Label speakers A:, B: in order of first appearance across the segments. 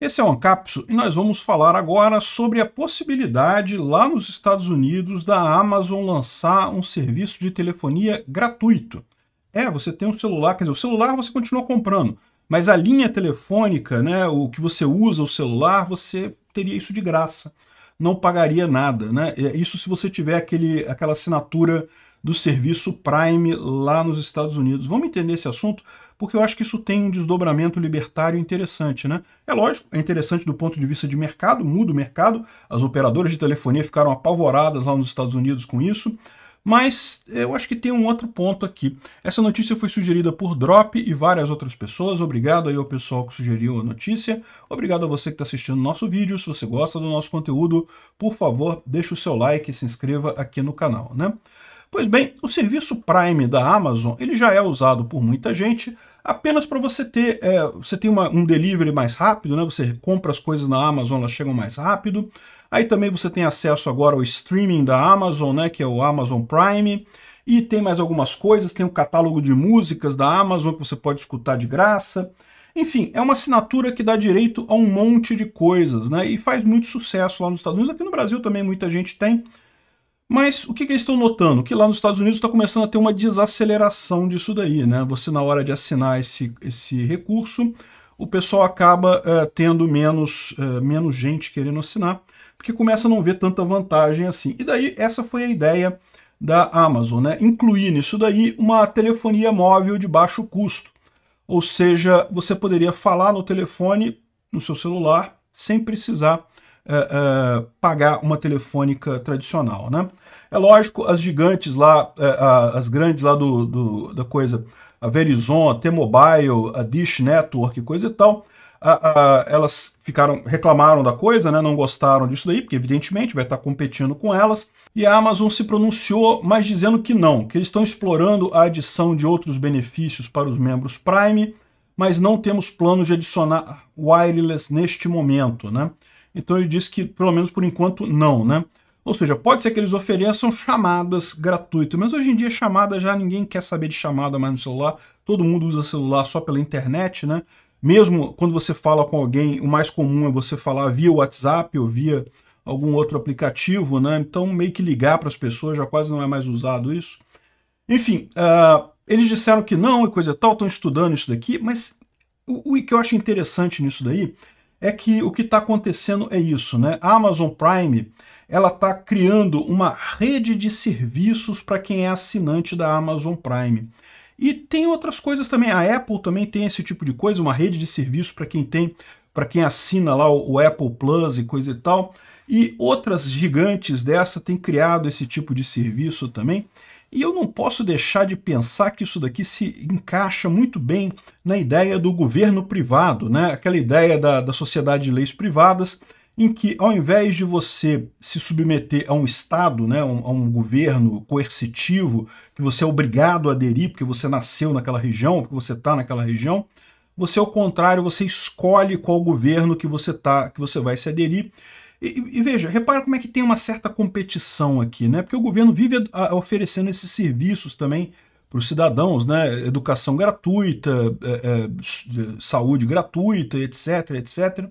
A: Esse é o Ancapsu e nós vamos falar agora sobre a possibilidade lá nos Estados Unidos da Amazon lançar um serviço de telefonia gratuito. É, você tem um celular, quer dizer, o celular você continua comprando, mas a linha telefônica, né, o que você usa o celular, você teria isso de graça, não pagaria nada, né? É, isso se você tiver aquele, aquela assinatura do serviço Prime lá nos Estados Unidos. Vamos entender esse assunto? Porque eu acho que isso tem um desdobramento libertário interessante, né? É lógico, é interessante do ponto de vista de mercado, muda o mercado, as operadoras de telefonia ficaram apavoradas lá nos Estados Unidos com isso, mas eh, eu acho que tem um outro ponto aqui. Essa notícia foi sugerida por Drop e várias outras pessoas. Obrigado aí ao pessoal que sugeriu a notícia. Obrigado a você que está assistindo nosso vídeo. Se você gosta do nosso conteúdo, por favor, deixe o seu like e se inscreva aqui no canal, né? Pois bem, o serviço Prime da Amazon ele já é usado por muita gente apenas para você ter é, você tem uma, um delivery mais rápido, né? Você compra as coisas na Amazon, elas chegam mais rápido. Aí também você tem acesso agora ao streaming da Amazon, né? Que é o Amazon Prime. E tem mais algumas coisas, tem o um catálogo de músicas da Amazon que você pode escutar de graça. Enfim, é uma assinatura que dá direito a um monte de coisas, né? E faz muito sucesso lá nos Estados Unidos. Aqui no Brasil também muita gente tem. Mas o que, que eles estão notando? Que lá nos Estados Unidos está começando a ter uma desaceleração disso daí, né? Você, na hora de assinar esse, esse recurso, o pessoal acaba é, tendo menos, é, menos gente querendo assinar, porque começa a não ver tanta vantagem assim. E daí, essa foi a ideia da Amazon, né? Incluir nisso daí uma telefonia móvel de baixo custo. Ou seja, você poderia falar no telefone, no seu celular, sem precisar é, é, pagar uma telefônica tradicional. Né? É lógico, as gigantes lá, é, as grandes lá do, do, da coisa, a Verizon, a T-Mobile, a Dish Network, coisa e tal, elas ficaram reclamaram da coisa, né? não gostaram disso daí, porque evidentemente vai estar competindo com elas. E a Amazon se pronunciou, mas dizendo que não, que eles estão explorando a adição de outros benefícios para os membros Prime, mas não temos plano de adicionar wireless neste momento. Né? Então ele diz que, pelo menos por enquanto, não, né? Ou seja, pode ser que eles ofereçam chamadas gratuitas, mas hoje em dia chamada já ninguém quer saber de chamada mais no celular, todo mundo usa celular só pela internet, né? Mesmo quando você fala com alguém, o mais comum é você falar via WhatsApp ou via algum outro aplicativo, né? Então meio que ligar para as pessoas já quase não é mais usado isso. Enfim, uh, eles disseram que não e coisa tal, estão estudando isso daqui, mas o, o que eu acho interessante nisso daí é que o que está acontecendo é isso, né? A Amazon Prime ela está criando uma rede de serviços para quem é assinante da Amazon Prime. E tem outras coisas também. A Apple também tem esse tipo de coisa, uma rede de serviços para quem tem, para quem assina lá o, o Apple Plus e coisa e tal. E outras gigantes dessa têm criado esse tipo de serviço também. E eu não posso deixar de pensar que isso daqui se encaixa muito bem na ideia do governo privado, né? aquela ideia da, da sociedade de leis privadas, em que ao invés de você se submeter a um Estado, né, um, a um governo coercitivo, que você é obrigado a aderir porque você nasceu naquela região, porque você está naquela região, você ao contrário, você escolhe qual governo que você, tá, que você vai se aderir e, e, veja, repara como é que tem uma certa competição aqui, né? Porque o governo vive a, a oferecendo esses serviços também para os cidadãos, né? Educação gratuita, é, é, é saúde gratuita, etc, etc.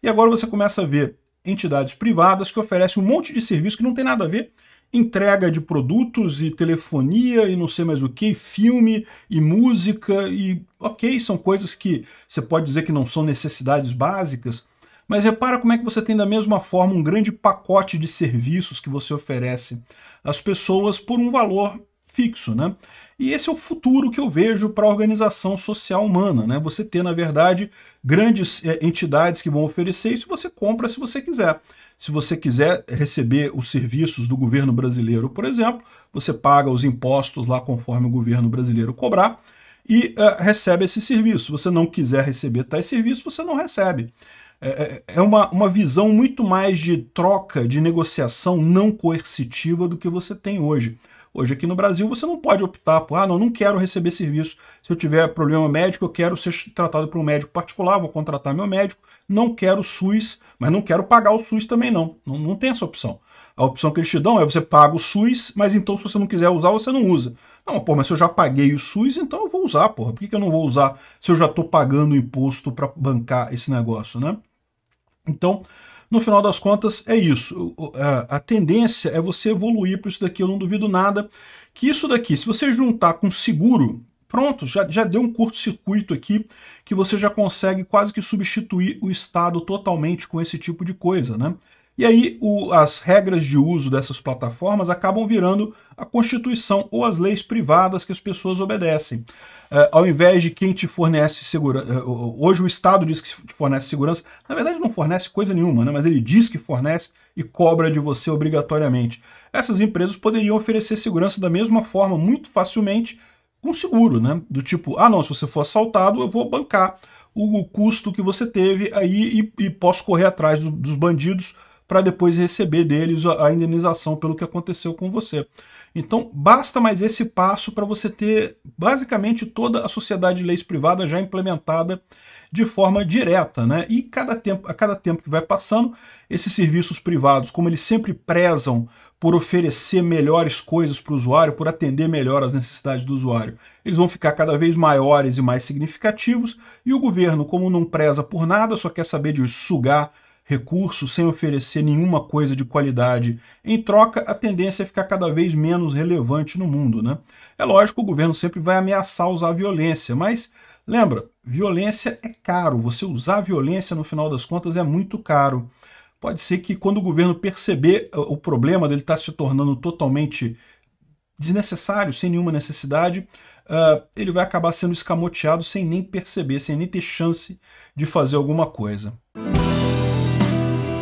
A: E agora você começa a ver entidades privadas que oferecem um monte de serviço que não tem nada a ver. Entrega de produtos e telefonia e não sei mais o que, filme e música, e ok, são coisas que você pode dizer que não são necessidades básicas, mas repara como é que você tem da mesma forma um grande pacote de serviços que você oferece às pessoas por um valor fixo, né? E esse é o futuro que eu vejo para a organização social humana, né? Você ter, na verdade, grandes é, entidades que vão oferecer isso, você compra se você quiser. Se você quiser receber os serviços do governo brasileiro, por exemplo, você paga os impostos lá conforme o governo brasileiro cobrar e uh, recebe esse serviço. Se você não quiser receber tais serviços, você não recebe. É, é, é uma, uma visão muito mais de troca, de negociação não coercitiva do que você tem hoje. Hoje aqui no Brasil você não pode optar por, ah, não, não quero receber serviço. Se eu tiver problema médico, eu quero ser tratado por um médico particular, vou contratar meu médico. Não quero SUS, mas não quero pagar o SUS também não. Não, não tem essa opção. A opção que eles te dão é você paga o SUS, mas então se você não quiser usar, você não usa. Não, pô, mas se eu já paguei o SUS, então eu vou usar, porra. Por que, que eu não vou usar se eu já estou pagando imposto para bancar esse negócio, né? Então, no final das contas, é isso. A tendência é você evoluir para isso daqui, eu não duvido nada. Que isso daqui, se você juntar com seguro, pronto, já, já deu um curto-circuito aqui que você já consegue quase que substituir o Estado totalmente com esse tipo de coisa, né? E aí o, as regras de uso dessas plataformas acabam virando a Constituição ou as leis privadas que as pessoas obedecem. É, ao invés de quem te fornece segurança. É, hoje o Estado diz que te fornece segurança. Na verdade, não fornece coisa nenhuma, né? mas ele diz que fornece e cobra de você obrigatoriamente. Essas empresas poderiam oferecer segurança da mesma forma, muito facilmente, com seguro, né? Do tipo, ah, não, se você for assaltado, eu vou bancar o, o custo que você teve aí e, e posso correr atrás do, dos bandidos para depois receber deles a indenização pelo que aconteceu com você. Então, basta mais esse passo para você ter basicamente toda a sociedade de leis privadas já implementada de forma direta, né? E cada tempo, a cada tempo que vai passando, esses serviços privados, como eles sempre prezam por oferecer melhores coisas para o usuário, por atender melhor as necessidades do usuário, eles vão ficar cada vez maiores e mais significativos, e o governo, como não preza por nada, só quer saber de sugar recurso sem oferecer nenhuma coisa de qualidade em troca, a tendência é ficar cada vez menos relevante no mundo. Né? É lógico, o governo sempre vai ameaçar usar a violência, mas lembra, violência é caro. Você usar violência, no final das contas, é muito caro. Pode ser que quando o governo perceber eh, o problema dele estar tá se tornando totalmente desnecessário, sem nenhuma necessidade, uh, ele vai acabar sendo escamoteado sem nem perceber, sem nem ter chance de fazer alguma coisa.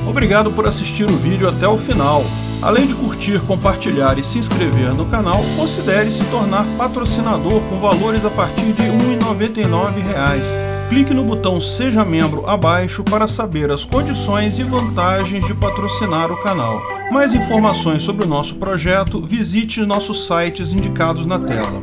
A: Obrigado por assistir o vídeo até o final. Além de curtir, compartilhar e se inscrever no canal, considere se tornar patrocinador com valores a partir de R$ 1,99. Clique no botão Seja Membro abaixo para saber as condições e vantagens de patrocinar o canal. Mais informações sobre o nosso projeto, visite nossos sites indicados na tela.